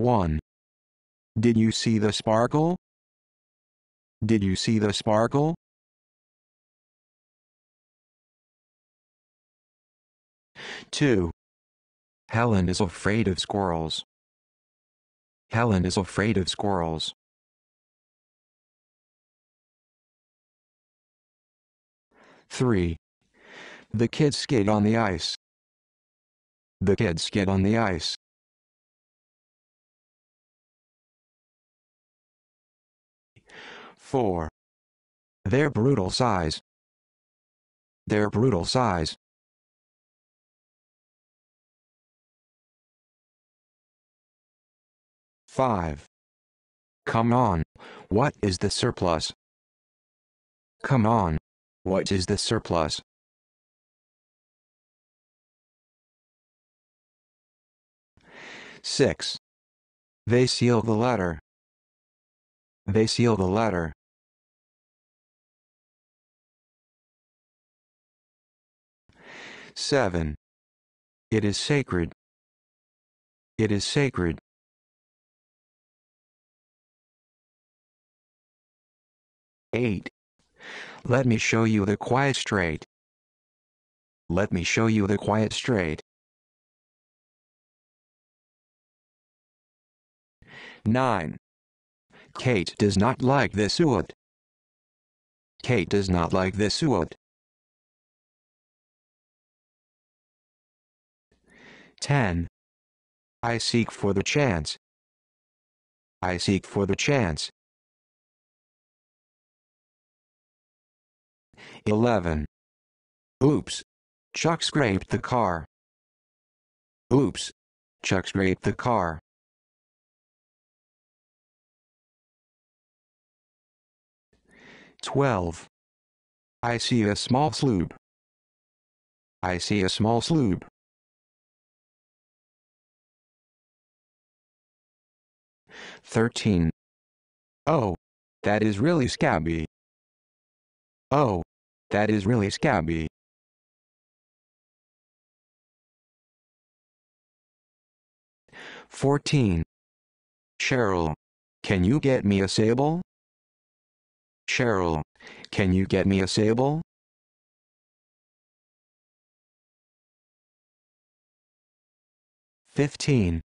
1. Did you see the sparkle? Did you see the sparkle? Two. Helen is afraid of squirrels. Helen is afraid of squirrels. Three. The kids skate on the ice. The kids skate on the ice. 4. Their brutal size. Their brutal size. Five. Come on, what is the surplus? Come on, what is the surplus? Six. They seal the letter. They seal the letter. 7. It is sacred. It is sacred. Eight. Let me show you the quiet straight. Let me show you the quiet straight. Nine. Kate does not like this suet. Kate does not like this suet. 10. I seek for the chance. I seek for the chance. 11. Oops. Chuck scraped the car. Oops. Chuck scraped the car. Twelve. I see a small sloop. I see a small sloop. 13. Oh, that is really scabby. Oh, that is really scabby. Fourteen. Cheryl, can you get me a sable? Cheryl, can you get me a sable? Fifteen.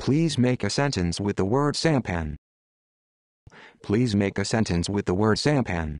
Please make a sentence with the word sampan. Please make a sentence with the word sampan.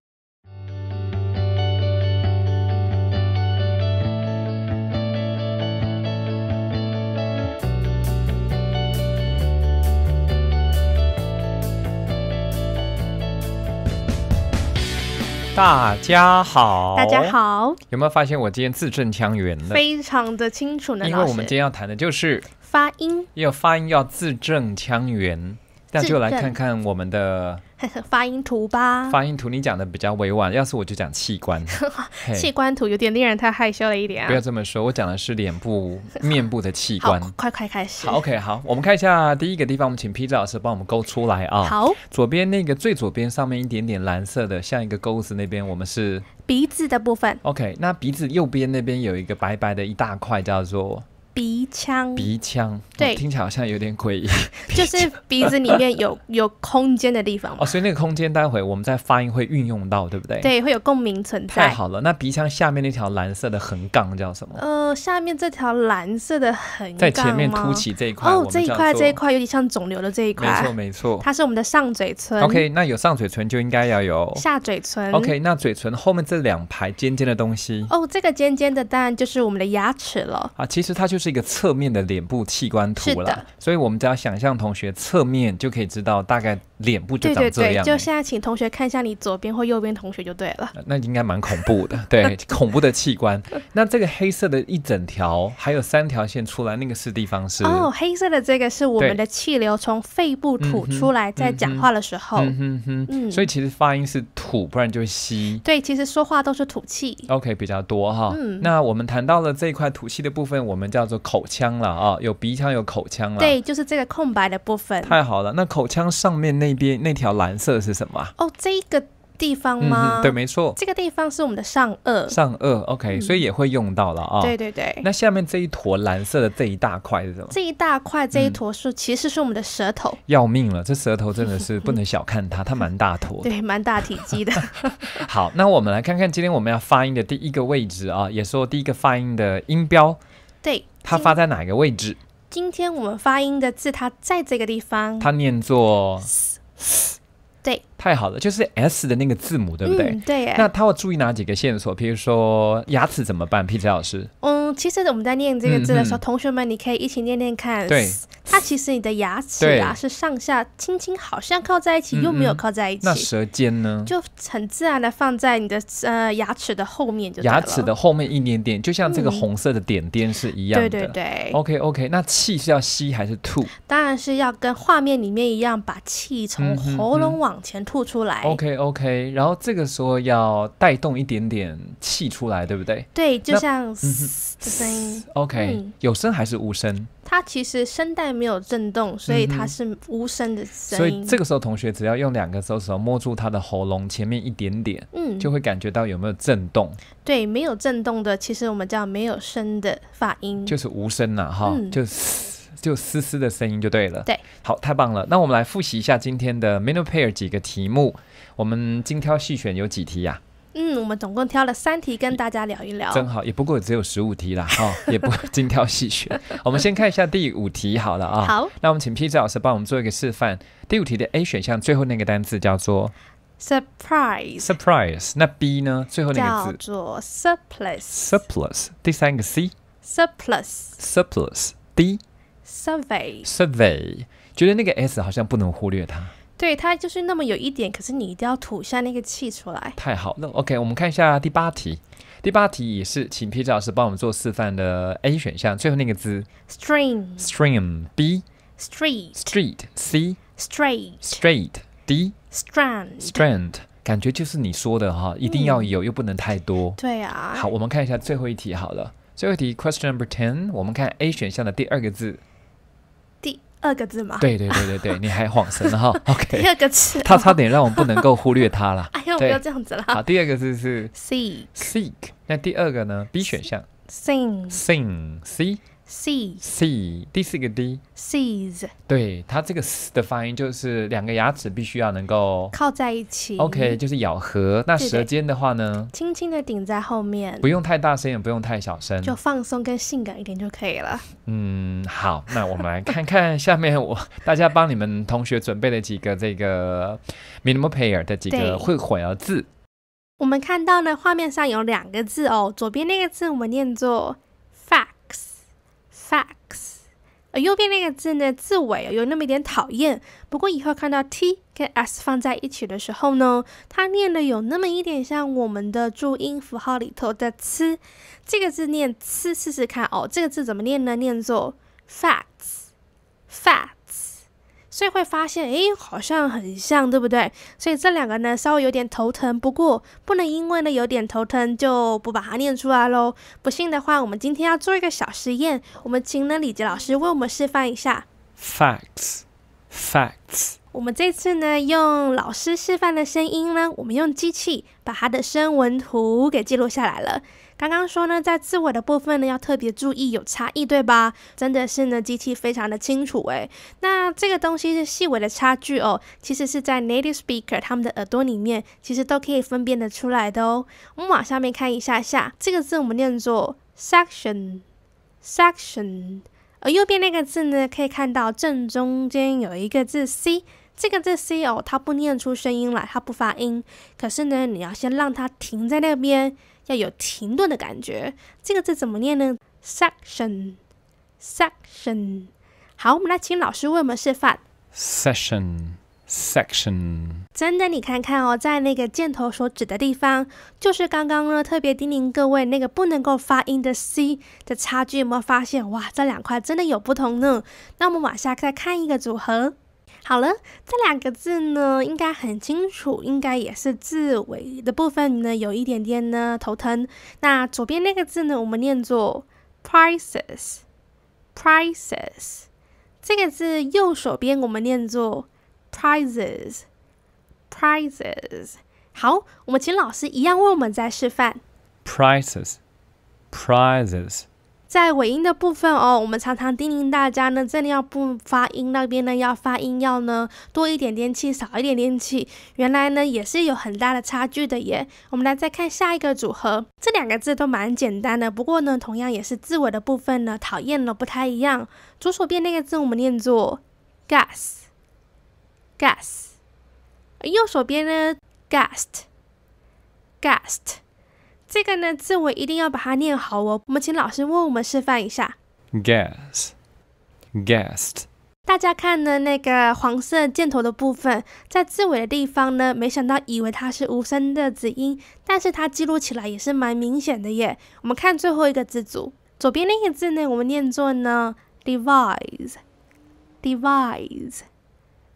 大家好，大家好，有没有发现我今天字正腔圆呢？非常的清楚呢。因为我们今天要谈的就是发音，要发音要字正腔圆，那就来看看我们的。发音图吧，发音图，你讲的比较委婉，要是我就讲器官，器官图有点令人太害羞了一点啊。不要这么说，我讲的是脸部、面部的器官。快快开始。好，OK，好，我们看一下第一个地方，我们请 p r 老师帮我们勾出来啊。好，左边那个最左边上面一点点蓝色的，像一个钩子那边，我们是鼻子的部分。OK，那鼻子右边那边有一个白白的一大块，叫做。鼻腔，鼻腔，对，听起来好像有点诡异。就是鼻子里面有 有空间的地方哦，所以那个空间待会我们在发音会运用到，对不对？对，会有共鸣存在。太好了，那鼻腔下面那条蓝色的横杠叫什么？呃，下面这条蓝色的横杠在前面凸起这一块。哦，这一块这一块有点像肿瘤的这一块。没错没错，它是我们的上嘴唇。OK，那有上嘴唇就应该要有下嘴唇。OK，那嘴唇后面这两排尖尖的东西。哦，这个尖尖的当然就是我们的牙齿了。啊，其实它就。是一个侧面的脸部器官图了，所以我们只要想象同学侧面就可以知道大概脸部就长这样。就现在请同学看一下你左边或右边同学就对了。那应该蛮恐怖的，对，恐怖的器官。那这个黑色的一整条还有三条线出来，那个是地方是？哦，黑色的这个是我们的气流从肺部吐出来，在讲话的时候。嗯哼、嗯。所以其实发音是吐，不然就是吸。对，其实说话都是吐气。OK，比较多哈。嗯。那我们谈到了这一块吐气的部分，我们叫。做口腔了啊，有鼻腔，有口腔了。对，就是这个空白的部分。太好了，那口腔上面那边那条蓝色是什么哦，这一个地方吗？对，没错，这个地方是我们的上颚。上颚，OK，所以也会用到了啊。对对对。那下面这一坨蓝色的这一大块是什么？这一大块这一坨是其实是我们的舌头。要命了，这舌头真的是不能小看它，它蛮大坨。对，蛮大体积的。好，那我们来看看今天我们要发音的第一个位置啊，也说第一个发音的音标。对。它发在哪个位置？今天我们发音的字，它在这个地方，它念作“嘶”。对。太好了，就是 S 的那个字母，对不对？对。那他会注意哪几个线索？比如说牙齿怎么办，P.J. 老师？嗯，其实我们在念这个字的时候，同学们你可以一起念念看。对。它其实你的牙齿啊是上下轻轻好像靠在一起，又没有靠在一起。那舌尖呢？就很自然的放在你的呃牙齿的后面就。牙齿的后面一点点，就像这个红色的点点是一样。对对对。OK OK，那气是要吸还是吐？当然是要跟画面里面一样，把气从喉咙往前。吐出来，OK OK，然后这个时候要带动一点点气出来，对不对？对，就像声音，OK，有声还是无声？它其实声带没有震动，所以它是无声的声音。所以这个时候，同学只要用两个手指头摸住他的喉咙前面一点点，嗯，就会感觉到有没有震动。对，没有震动的，其实我们叫没有声的发音，就是无声呐，哈，就是。就嘶嘶的声音就对了。对，好，太棒了！那我们来复习一下今天的 m i n o pair 几个题目。我们精挑细选有几题呀？嗯，我们总共挑了三题跟大家聊一聊。真好，也不过只有十五题了哈，也不精挑细选。我们先看一下第五题好了啊。好，那我们请皮 r 老师帮我们做一个示范。第五题的 A 选项最后那个单词叫做 surprise。surprise。那 B 呢？最后那个字叫做 surplus。surplus。第三个 C。surplus。surplus。D。survey survey，觉得那个 s 好像不能忽略它。对，它就是那么有一点，可是你一定要吐下那个气出来。太好，那 OK，我们看一下第八题。第八题也是请 Peter 老师帮我们做示范的 A 选项，最后那个字。stream stream B street street C straight straight D strand strand。感觉就是你说的哈，一定要有，又不能太多。对啊。好，我们看一下最后一题好了。最后一题 question number ten，我们看 A 选项的第二个字。二个字嘛？对对对对对，你还晃神了哈。OK。第二个字，他差点让我不能够忽略他了。哎呀，不要这样子了。好，第二个字是 seek。seek。那第二个呢？B 选项。s i n g s i n g c。C C，第四个 D。c s 对它这个的发音就是两个牙齿必须要能够靠在一起。OK，就是咬合。那舌尖的话呢，轻轻的顶在后面，不用太大声，也不用太小声，就放松跟性感一点就可以了。嗯，好，那我们来看看下面我大家帮你们同学准备了几个这个 minimal pair 的几个会混的字。我们看到呢，画面上有两个字哦，左边那个字我们念作。而右边那个字呢，字尾有那么一点讨厌。不过以后看到 t 跟 s 放在一起的时候呢，它念的有那么一点像我们的注音符号里头的“呲”。这个字念“呲”，试试看哦。这个字怎么念呢？念作 “fat”，“fat”。所以会发现，哎，好像很像，对不对？所以这两个呢，稍微有点头疼。不过，不能因为呢有点头疼就不把它念出来喽。不信的话，我们今天要做一个小实验。我们请呢李杰老师为我们示范一下。facts，facts。我们这次呢，用老师示范的声音呢，我们用机器把它的声纹图给记录下来了。刚刚说呢，在字尾的部分呢，要特别注意有差异，对吧？真的是呢，机器非常的清楚诶。那这个东西是细微的差距哦，其实是在 native speaker 他们的耳朵里面，其实都可以分辨得出来的哦。我们往下面看一下下，这个字我们念作 section section，而右边那个字呢，可以看到正中间有一个字 c。这个字 C 哦，它不念出声音来，它不发音。可是呢，你要先让它停在那边，要有停顿的感觉。这个字怎么念呢？Section，Section。好，我们来请老师为我们示范。Section，Section。真的，你看看哦，在那个箭头所指的地方，就是刚刚呢特别叮咛各位那个不能够发音的 C 的差距，有没有发现？哇，这两块真的有不同呢。那我们往下再看一个组合。好了，这两个字呢，应该很清楚，应该也是字尾的部分呢，有一点点呢头疼。那左边那个字呢，我们念作 prices，prices。这个字右手边我们念作 prizes，prizes。好，我们请老师一样为我们再示范。prices，prices。在尾音的部分哦，我们常常叮咛大家呢，这里要不发音，那边呢要发音，要呢多一点点气，少一点点气，原来呢也是有很大的差距的耶。我们来再看下一个组合，这两个字都蛮简单的，不过呢，同样也是字尾的部分呢，讨厌了不太一样。左手边那个字我们念作 gas gas，右手边呢 g a s t g a s t 这个呢，字尾一定要把它念好哦。我们请老师为我们示范一下。Guess，guessed。大家看呢，那个黄色箭头的部分，在字尾的地方呢，没想到以为它是无声的子音，但是它记录起来也是蛮明显的耶。我们看最后一个字组，左边那个字呢，我们念作呢，device，device。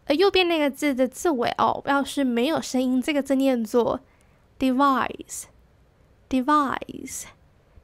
而右边那个字的字尾哦，要是没有声音，这个字念作 device。d i v i d e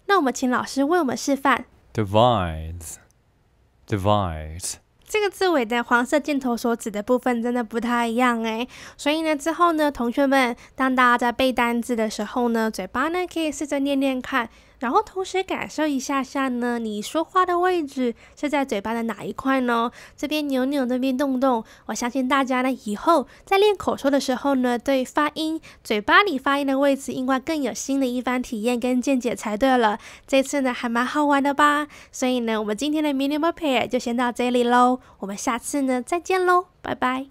那我们请老师为我们示范。Divides，divides，这个字尾的黄色箭头所指的部分真的不太一样诶。所以呢，之后呢，同学们，当大家在背单字的时候呢，嘴巴呢可以试着念念看。然后同时感受一下下呢，你说话的位置是在嘴巴的哪一块呢？这边扭扭，那边动动。我相信大家呢，以后在练口说的时候呢，对发音、嘴巴里发音的位置，应该更有新的一番体验跟见解才对了。这次呢，还蛮好玩的吧？所以呢，我们今天的 Mini m a r e Pair 就先到这里喽。我们下次呢，再见喽，拜拜。